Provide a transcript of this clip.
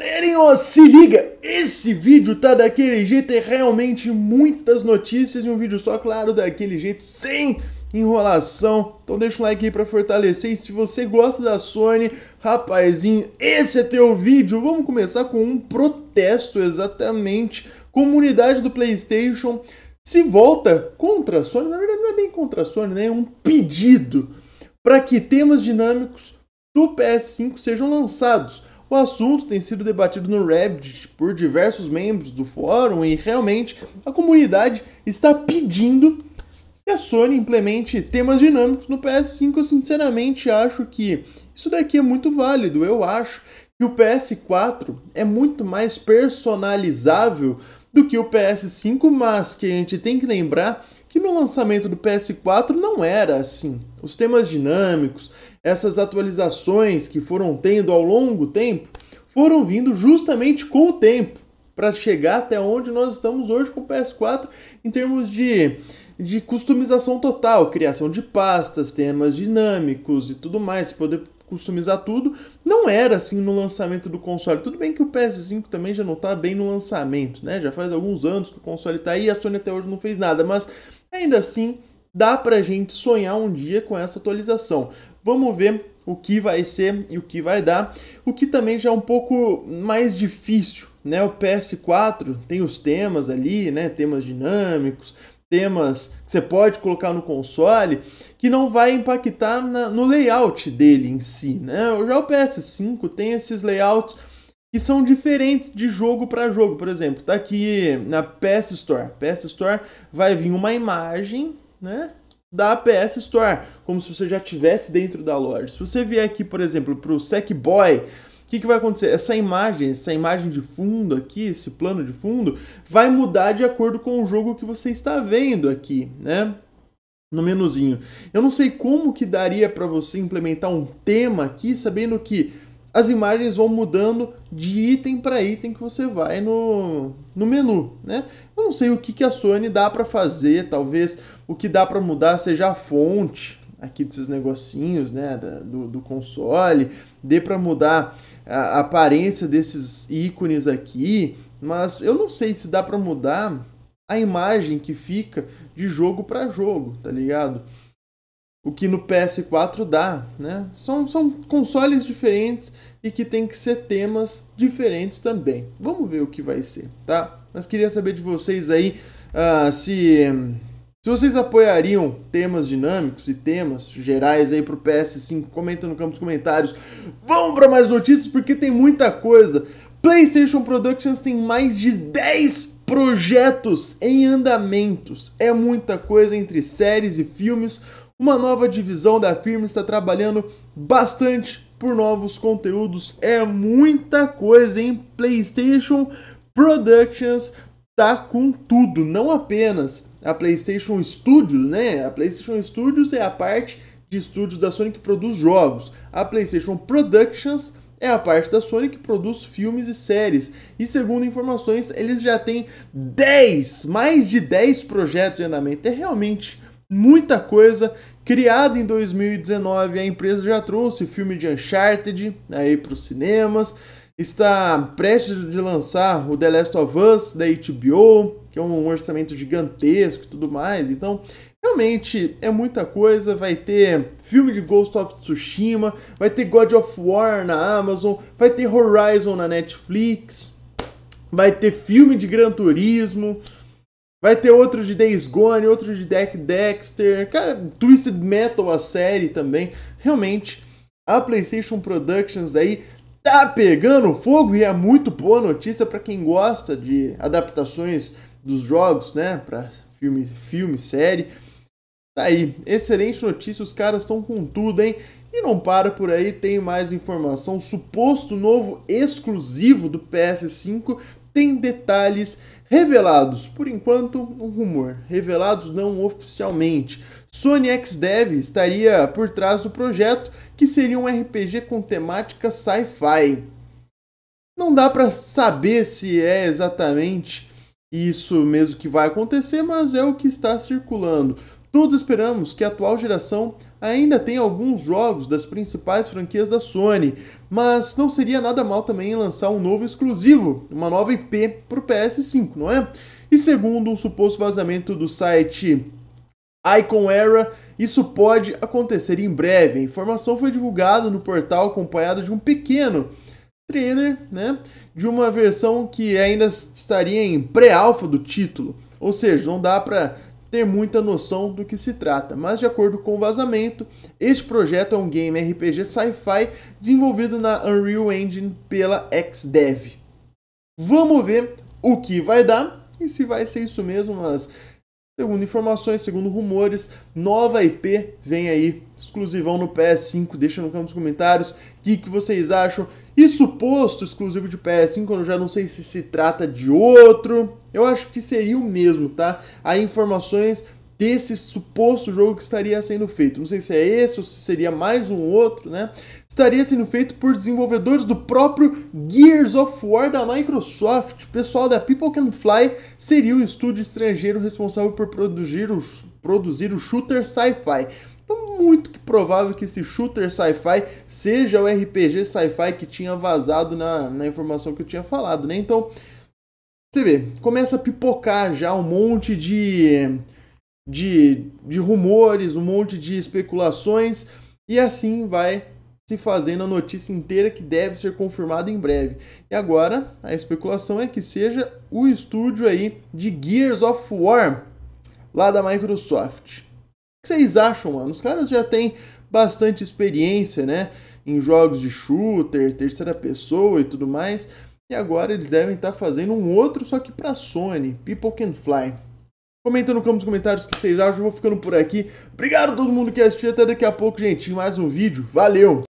Galerinha, se liga, esse vídeo tá daquele jeito, é realmente muitas notícias em um vídeo só, claro, daquele jeito, sem enrolação. Então deixa um like aí pra fortalecer, e se você gosta da Sony, rapazinho, esse é teu vídeo. Vamos começar com um protesto, exatamente, comunidade do Playstation se volta contra a Sony, na verdade não é bem contra a Sony, né, é um pedido para que temas dinâmicos do PS5 sejam lançados o assunto tem sido debatido no Reddit por diversos membros do fórum e realmente a comunidade está pedindo que a Sony implemente temas dinâmicos no PS5. Eu sinceramente acho que isso daqui é muito válido. Eu acho que o PS4 é muito mais personalizável do que o PS5, mas que a gente tem que lembrar que no lançamento do PS4 não era assim. Os temas dinâmicos, essas atualizações que foram tendo ao longo do tempo, foram vindo justamente com o tempo para chegar até onde nós estamos hoje com o PS4 em termos de, de customização total, criação de pastas, temas dinâmicos e tudo mais, poder customizar tudo, não era assim no lançamento do console. Tudo bem que o PS5 também já não está bem no lançamento, né? Já faz alguns anos que o console está aí e a Sony até hoje não fez nada, mas Ainda assim, dá para a gente sonhar um dia com essa atualização. Vamos ver o que vai ser e o que vai dar, o que também já é um pouco mais difícil, né? O PS4 tem os temas ali, né? Temas dinâmicos, temas que você pode colocar no console, que não vai impactar na, no layout dele em si, né? Já o PS5 tem esses layouts que são diferentes de jogo para jogo. Por exemplo, tá aqui na PS Store. PS Store vai vir uma imagem, né? Da PS Store, como se você já tivesse dentro da loja. Se você vier aqui, por exemplo, para o Sackboy, o que, que vai acontecer? Essa imagem, essa imagem de fundo aqui, esse plano de fundo, vai mudar de acordo com o jogo que você está vendo aqui, né? no menuzinho. Eu não sei como que daria para você implementar um tema aqui, sabendo que as imagens vão mudando de item para item que você vai no, no menu, né? Eu não sei o que, que a Sony dá para fazer, talvez o que dá para mudar seja a fonte aqui desses negocinhos, né, do, do console, dê para mudar a aparência desses ícones aqui, mas eu não sei se dá para mudar a imagem que fica de jogo para jogo, tá ligado? o que no PS4 dá, né? São, são consoles diferentes e que tem que ser temas diferentes também. Vamos ver o que vai ser, tá? Mas queria saber de vocês aí uh, se, se vocês apoiariam temas dinâmicos e temas gerais aí pro PS5. Comenta no campo dos comentários. Vamos para mais notícias porque tem muita coisa. PlayStation Productions tem mais de 10 projetos em andamentos. É muita coisa entre séries e filmes. Uma nova divisão da firma está trabalhando bastante por novos conteúdos. É muita coisa, hein? PlayStation Productions tá com tudo, não apenas a PlayStation Studios, né? A PlayStation Studios é a parte de estúdios da Sony que produz jogos. A PlayStation Productions é a parte da Sony que produz filmes e séries. E segundo informações, eles já têm 10, mais de 10 projetos em andamento. É realmente muita coisa. Criada em 2019, a empresa já trouxe filme de Uncharted né, aí para os cinemas. Está prestes de lançar o The Last of Us da HBO, que é um orçamento gigantesco e tudo mais. Então, realmente é muita coisa. Vai ter filme de Ghost of Tsushima, vai ter God of War na Amazon, vai ter Horizon na Netflix, vai ter filme de Gran Turismo. Vai ter outro de Days Gone, outro de Deck Dexter, cara, Twisted Metal a série também. Realmente, a PlayStation Productions aí tá pegando fogo e é muito boa notícia para quem gosta de adaptações dos jogos, né, para filme, filme, série. Tá aí, excelente notícia, os caras estão com tudo, hein? E não para por aí, tem mais informação. Suposto novo exclusivo do PS5 tem detalhes Revelados, por enquanto, um rumor. Revelados não oficialmente. Sony XDev estaria por trás do projeto, que seria um RPG com temática sci-fi. Não dá para saber se é exatamente isso mesmo que vai acontecer, mas é o que está circulando. Todos esperamos que a atual geração ainda tem alguns jogos das principais franquias da Sony, mas não seria nada mal também lançar um novo exclusivo, uma nova IP para o PS5, não é? E segundo um suposto vazamento do site Icon Era, isso pode acontecer em breve. A informação foi divulgada no portal acompanhada de um pequeno trailer, né, de uma versão que ainda estaria em pré-alfa do título. Ou seja, não dá para ter muita noção do que se trata, mas de acordo com o vazamento, este projeto é um game RPG sci-fi desenvolvido na Unreal Engine pela XDev. Vamos ver o que vai dar e se vai ser isso mesmo, mas segundo informações, segundo rumores, nova IP vem aí, exclusivão no PS5, deixa no campo dos comentários o que, que vocês acham e suposto exclusivo de PS5, quando já não sei se se trata de outro. Eu acho que seria o mesmo, tá? Há informações desse suposto jogo que estaria sendo feito. Não sei se é esse ou se seria mais um outro, né? Estaria sendo feito por desenvolvedores do próprio Gears of War da Microsoft. O pessoal da People Can Fly seria o estúdio estrangeiro responsável por produzir o, produzir o shooter sci-fi. Então, muito provável que esse shooter sci-fi seja o RPG sci-fi que tinha vazado na, na informação que eu tinha falado, né? Então, você vê, começa a pipocar já um monte de, de, de rumores, um monte de especulações, e assim vai se fazendo a notícia inteira que deve ser confirmada em breve. E agora, a especulação é que seja o estúdio aí de Gears of War, lá da Microsoft que vocês acham, mano? Os caras já têm bastante experiência, né? Em jogos de shooter, terceira pessoa e tudo mais. E agora eles devem estar tá fazendo um outro, só que pra Sony, People Can Fly. Comenta no campo dos comentários o que vocês acham, eu vou ficando por aqui. Obrigado a todo mundo que assistiu, até daqui a pouco, gente, em mais um vídeo. Valeu!